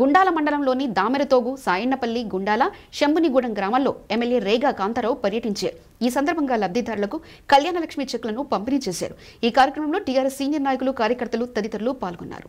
గుండాల మండలంలోని దామెరతోగు సాయన్నపల్లి గుండాల శంభునిగూడెం గ్రామాల్లో ఎమ్మెల్యే రేగా కాంతారావు పర్యటించారు ఈ సందర్భంగా లబ్ధిదారులకు కళ్యాణలక్ష్మి చెక్లను పంపిణీ చేశారు ఈ కార్యక్రమంలో టీఆర్ఎస్ సీనియర్ నాయకులు కార్యకర్తలు తదితరులు పాల్గొన్నారు